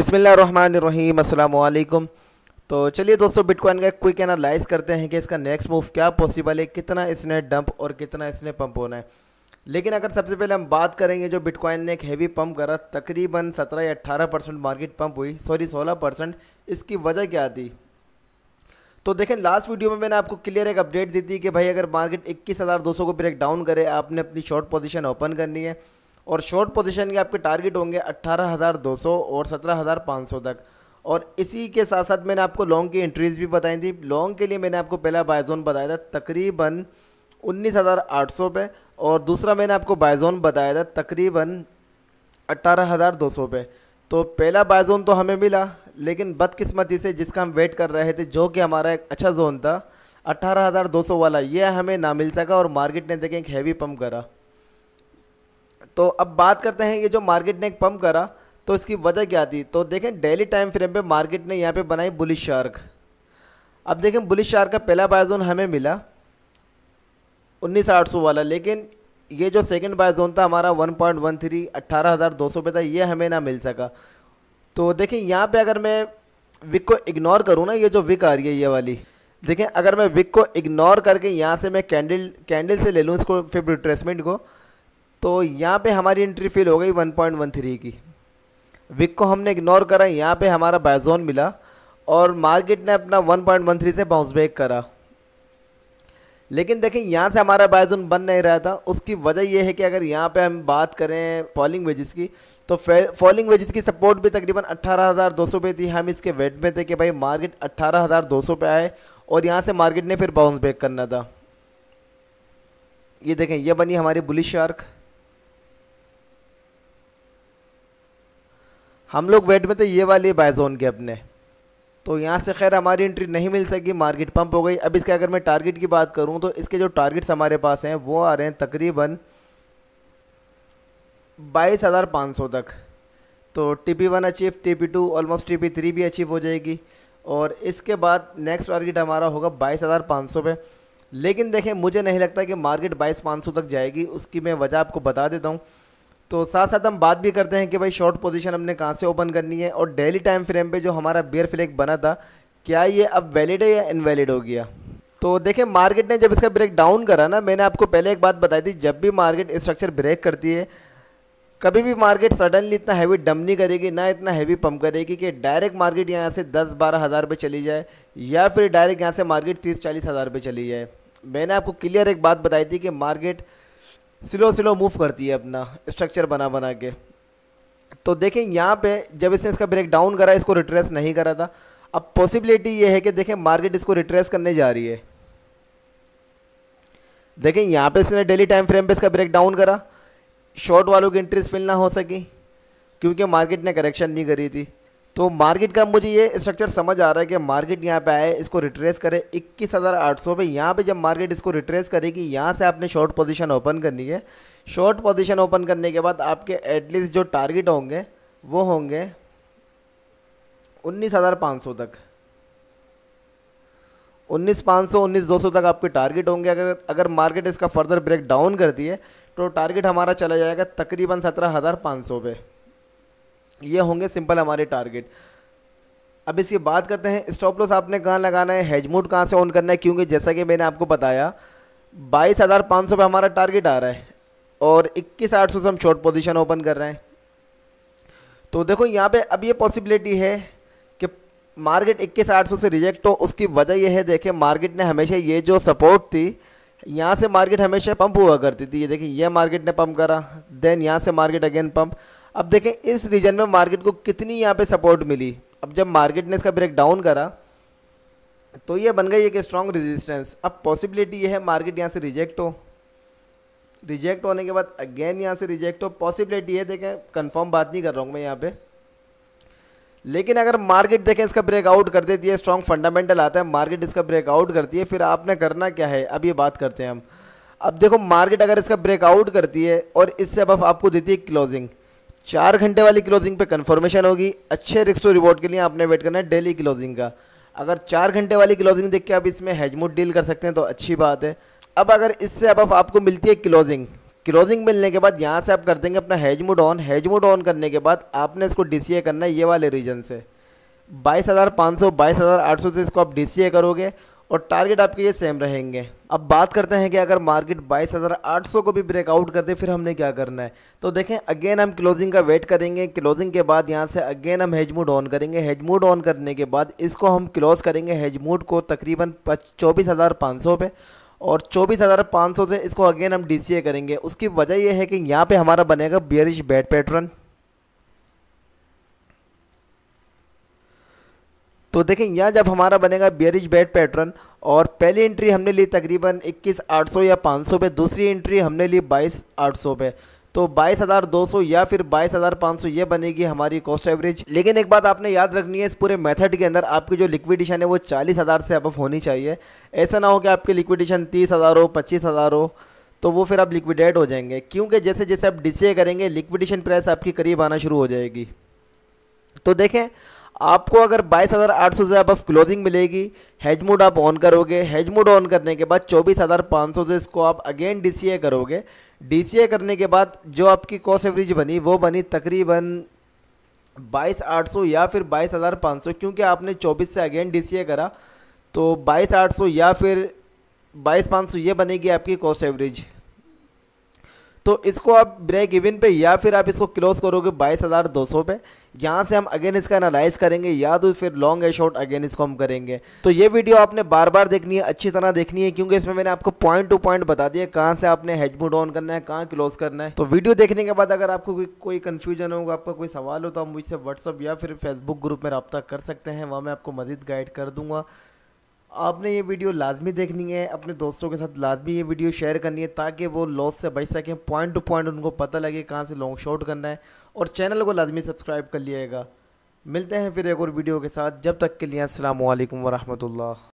बिसमीम अल्लाम तो चलिए दोस्तों बिटकॉइन का क्विक एनालाइज करते हैं कि इसका नेक्स्ट मूव क्या पॉसिबल है कितना इसने डंप और कितना इसने पंप होना है लेकिन अगर सबसे पहले हम बात करेंगे जो बिटकॉइन ने एक हैवी पंप करा तकरीबन 17 या 18 परसेंट मार्केट पंप हुई सॉरी 16 परसेंट इसकी वजह क्या थी तो देखें लास्ट वीडियो में मैंने आपको क्लियर एक अपडेट दी थी कि भाई अगर मार्केट इक्कीस को ब्रेक डाउन करे आपने अपनी शॉर्ट पोजिशन ओपन करनी है और शॉर्ट पोजीशन के आपके टारगेट होंगे 18,200 और 17,500 तक और इसी के साथ साथ मैंने आपको लॉन्ग की एंट्रीज़ भी बताई थी लॉन्ग के लिए मैंने आपको पहला बायजोन बताया था तकरीबन 19,800 पे और दूसरा मैंने आपको बायजोन बताया था तकरीबन 18,200 पे तो पहला बायजोन तो हमें मिला लेकिन बदकिस्मती से जिसका हम वेट कर रहे थे जो कि हमारा एक अच्छा जोन था सौ वाला यह हमें ना मिल सका और मार्केट ने देखें एक हैवी पम्प करा तो अब बात करते हैं ये जो मार्केट ने एक पम्प करा तो इसकी वजह क्या थी तो देखें डेली टाइम फ्रेम पे मार्केट ने यहाँ पे बनाई बुलिश शार्क अब देखें बुलिश शार्क का पहला बाय जोन हमें मिला उन्नीस आठ सौ वाला लेकिन ये जो सेकंड बाय जोन था हमारा वन पॉइंट वन थ्री अट्ठारह हज़ार दो सौ पे था ये हमें ना मिल सका तो देखें यहाँ पे अगर मैं विक को इग्नोर करूँ ना ये जो विक आ रही है ये वाली देखें अगर मैं विक को इग्नोर करके यहाँ से मैं कैंडल कैंडल से ले लूँ इसको फिर रिट्रेसमेंट को तो यहाँ पे हमारी एंट्री फेल हो गई 1.13 की विक को हमने इग्नोर करा यहाँ पे हमारा बायजोन मिला और मार्केट ने अपना 1.13 से बाउंस बैक करा लेकिन देखें यहाँ से हमारा बायजोन बन नहीं रहा था उसकी वजह यह है कि अगर यहाँ पे हम बात करें फॉलिंग वेजेस की तो फॉलिंग वेजेस की सपोर्ट भी तकरीबन 18,200 पे थी हम इसके वेट में थे कि भाई मार्केट 18,200 पे आए और यहाँ से मार्केट ने फिर बाउंस बैक करना था ये देखें यह बनी हमारी बुलिश शार्क हम लोग वेट में तो ये वाली जोन के अपने तो यहाँ से खैर हमारी एंट्री नहीं मिल सकी मार्केट पंप हो गई अब इसके अगर मैं टारगेट की बात करूँ तो इसके जो टारगेट्स हमारे पास हैं वो आ रहे हैं तकरीबन बाईस हज़ार पाँच सौ तक तो T P one achieve T P two almost T P three भी अचीव हो जाएगी और इसके बाद नेक्स्ट टारगेट हमारा होगा बाईस हज़ार पाँच सौ पे लेकिन देखें मुझे नहीं लगता कि मार्केट बाईस पाँच सौ तक जाएगी उसकी मैं वजह आपको बता देता हूँ तो साथ साथ हम बात भी करते हैं कि भाई शॉर्ट पोजीशन हमने कहाँ से ओपन करनी है और डेली टाइम फ्रेम पे जो हमारा बियर फ्लैग बना था क्या ये अब वैलिड है या इनवैलिड हो गया तो देखें मार्केट ने जब इसका ब्रेक डाउन करा ना मैंने आपको पहले एक बात बताई थी जब भी मार्केट स्ट्रक्चर ब्रेक करती है कभी भी मार्केट सडनली इतना हैवी डम नहीं करेगी ना इतना हैवी पम्प करेगी कि डायरेक्ट मार्केट यहाँ से दस बारह हज़ार रुपये चली जाए या फिर डायरेक्ट यहाँ से मार्केट तीस चालीस हज़ार रुपये चली जाए मैंने आपको क्लियर एक बात बताई थी कि मार्केट स्लो स्लो मूव करती है अपना स्ट्रक्चर बना बना के तो देखें यहाँ पे जब इसने इसका ब्रेक डाउन करा इसको रिट्रेस नहीं करा था अब पॉसिबिलिटी ये है कि देखें मार्केट इसको रिट्रेस करने जा रही है देखें यहाँ पे इसने डेली टाइम फ्रेम पे इसका ब्रेक डाउन करा शॉर्ट वालों की इंट्रेस्ट फिल ना हो सकी क्योंकि मार्केट ने करेक्शन नहीं करी थी तो मार्केट का मुझे ये स्ट्रक्चर समझ आ रहा है कि मार्केट यहाँ पे आए इसको रिट्रेस करे इक्कीस हज़ार आठ सौ पे यहाँ पे जब मार्केट इसको रिट्रेस करेगी यहाँ से आपने शॉर्ट पोजीशन ओपन करनी है शॉर्ट पोजीशन ओपन करने के बाद आपके एटलीस्ट जो टारगेट होंगे वो होंगे उन्नीस हज़ार पाँच सौ तक उन्नीस पाँच सौ उन्नीस दो सौ तक आपके टारगेट होंगे अगर अगर मार्केट इसका फर्दर ब्रेक डाउन करती है तो टारगेट हमारा चला जाएगा तकरीबन सत्रह हज़ार पाँच सौ पे ये होंगे सिंपल हमारे टारगेट अब इसकी बात करते हैं स्टॉप लॉस आपने कहाँ लगाना है हेजमोड कहाँ से ऑन करना है क्योंकि जैसा कि मैंने आपको बताया बाईस हज़ार पाँच सौ पर हमारा टारगेट आ रहा है और इक्कीस आठ सौ से हम शॉर्ट पोजीशन ओपन कर रहे हैं तो देखो यहाँ पे अब ये पॉसिबिलिटी है कि मार्केट इक्कीस आठ सौ से रिजेक्ट हो उसकी वजह यह है देखें मार्केट ने हमेशा ये जो सपोर्ट थी यहाँ से मार्केट हमेशा पंप हुआ करती थी ये देखिए ये मार्केट ने पंप करा देन यहाँ से मार्केट अगेन पंप अब देखें इस रीजन में मार्केट को कितनी यहाँ पे सपोर्ट मिली अब जब मार्केट ने इसका ब्रेक डाउन करा तो ये बन गई एक स्ट्रॉन्ग रेजिस्टेंस अब पॉसिबिलिटी ये है मार्केट यहाँ से रिजेक्ट हो रिजेक्ट होने के बाद अगेन यहाँ से रिजेक्ट हो पॉसिबिलिटी है देखें कन्फर्म बात नहीं कर रहा हूँ मैं यहाँ पर लेकिन अगर मार्केट देखें इसका ब्रेकआउट कर देती है स्ट्रांग फंडामेंटल आता है मार्केट इसका ब्रेकआउट करती है फिर आपने करना क्या है अब ये बात करते हैं हम अब देखो मार्केट अगर इसका ब्रेकआउट करती है और इससे अब आपको देती है क्लोजिंग चार घंटे वाली क्लोजिंग पे कन्फर्मेशन होगी अच्छे रिक्स टू रिवॉर्ड के लिए आपने वेट करना है डेली क्लोजिंग का अगर चार घंटे वाली क्लोजिंग देख के आप इसमें हेजमुट डील कर सकते हैं तो अच्छी बात है अब अगर इससे अब आप, आपको मिलती है क्लोजिंग क्लोजिंग मिलने के बाद यहाँ से आप कर देंगे अपना हेजमुट ऑन हेजमुट ऑन करने के बाद आपने इसको डी करना है ये वाले रीजन से बाईस हज़ार पाँच सौ बाईस हज़ार आठ सौ से इसको आप डी करोगे और टारगेट आपके ये सेम रहेंगे अब बात करते हैं कि अगर मार्केट 22,800 को भी ब्रेकआउट कर दे फिर हमने क्या करना है तो देखें अगेन हम क्लोजिंग का वेट करेंगे क्लोजिंग के बाद यहाँ से अगेन हम हेज मूड ऑन करेंगे हेज मूड ऑन करने के बाद इसको हम क्लोज करेंगे हेज मूड को तकरीबन चौबीस हज़ार पाँच सौ पे और चौबीस हज़ार पाँच सौ से इसको अगेन हम डी करेंगे उसकी वजह यह है कि यहाँ पर हमारा बनेगा बियरिश बैट पैटर्न तो देखें यहाँ जब हमारा बनेगा बियरिज बैड पैटर्न और पहली एंट्री हमने ली तकरीबन 21,800 या 500 पे दूसरी एंट्री हमने ली 22,800 पे तो 22,200 या फिर 22,500 ये बनेगी हमारी कॉस्ट एवरेज लेकिन एक बात आपने याद रखनी है इस पूरे मेथड के अंदर आपकी जो लिक्विडेशन है वो 40,000 से अब होनी चाहिए ऐसा ना हो कि आपकी लिक्विडेशन 30,000 हो 25,000 हो तो वो फिर आप लिक्विडेट हो जाएंगे क्योंकि जैसे जैसे आप डिस करेंगे लिक्विडेशन प्राइस आपकी करीब आना शुरू हो जाएगी तो देखें आपको अगर बाईस हज़ार आठ सौ से अब क्लोथिंग मिलेगी हेज मोड आप ऑन करोगे हेज मोड ऑन करने के बाद चौबीस हज़ार पाँच सौ से इसको आप अगेन डी सी ए करोगे डी सी ए करने के बाद जो आपकी कॉस्ट एवरेज बनी वो बनी तकरीबन बाईस आठ सौ या फिर बाईस हज़ार पाँच सौ क्योंकि आपने चौबीस से अगेन डी सी ए करा तो बाईस आठ सौ या फिर बाईस पाँच सौ ये बनेगी आपकी कॉस्ट एवरेज तो इसको आप ब्रेक इवन पे या फिर आप इसको क्लोज करोगे बाईस हज़ार दो सौ पे यहाँ से हम अगेन इसका एनालाइज करेंगे या तो फिर लॉन्ग या शॉर्ट अगेन इसको हम करेंगे तो ये वीडियो आपने बार बार देखनी है अच्छी तरह देखनी है क्योंकि इसमें मैंने आपको पॉइंट टू पॉइंट बता दिया कहाँ से आपने मूड ऑन करना है कहाँ क्लोज करना है तो वीडियो देखने के बाद अगर आपको कोई कोई कन्फ्यूजन होगा आपका कोई सवाल हो तो आप मुझसे व्हाट्सअप या फिर फेसबुक ग्रुप में रब्ता कर सकते हैं वहाँ मैं आपको मजीद गाइड कर दूंगा आपने ये वीडियो लाजमी देखनी है अपने दोस्तों के साथ लाजमी ये वीडियो शेयर करनी है ताकि वो लॉस से बच सकें पॉइंट टू पॉइंट उनको पता लगे कहाँ से लॉन्ग शॉट करना है और चैनल को लाजमी सब्सक्राइब कर लिएगा मिलते हैं फिर एक और वीडियो के साथ जब तक के लिए असल वरहमल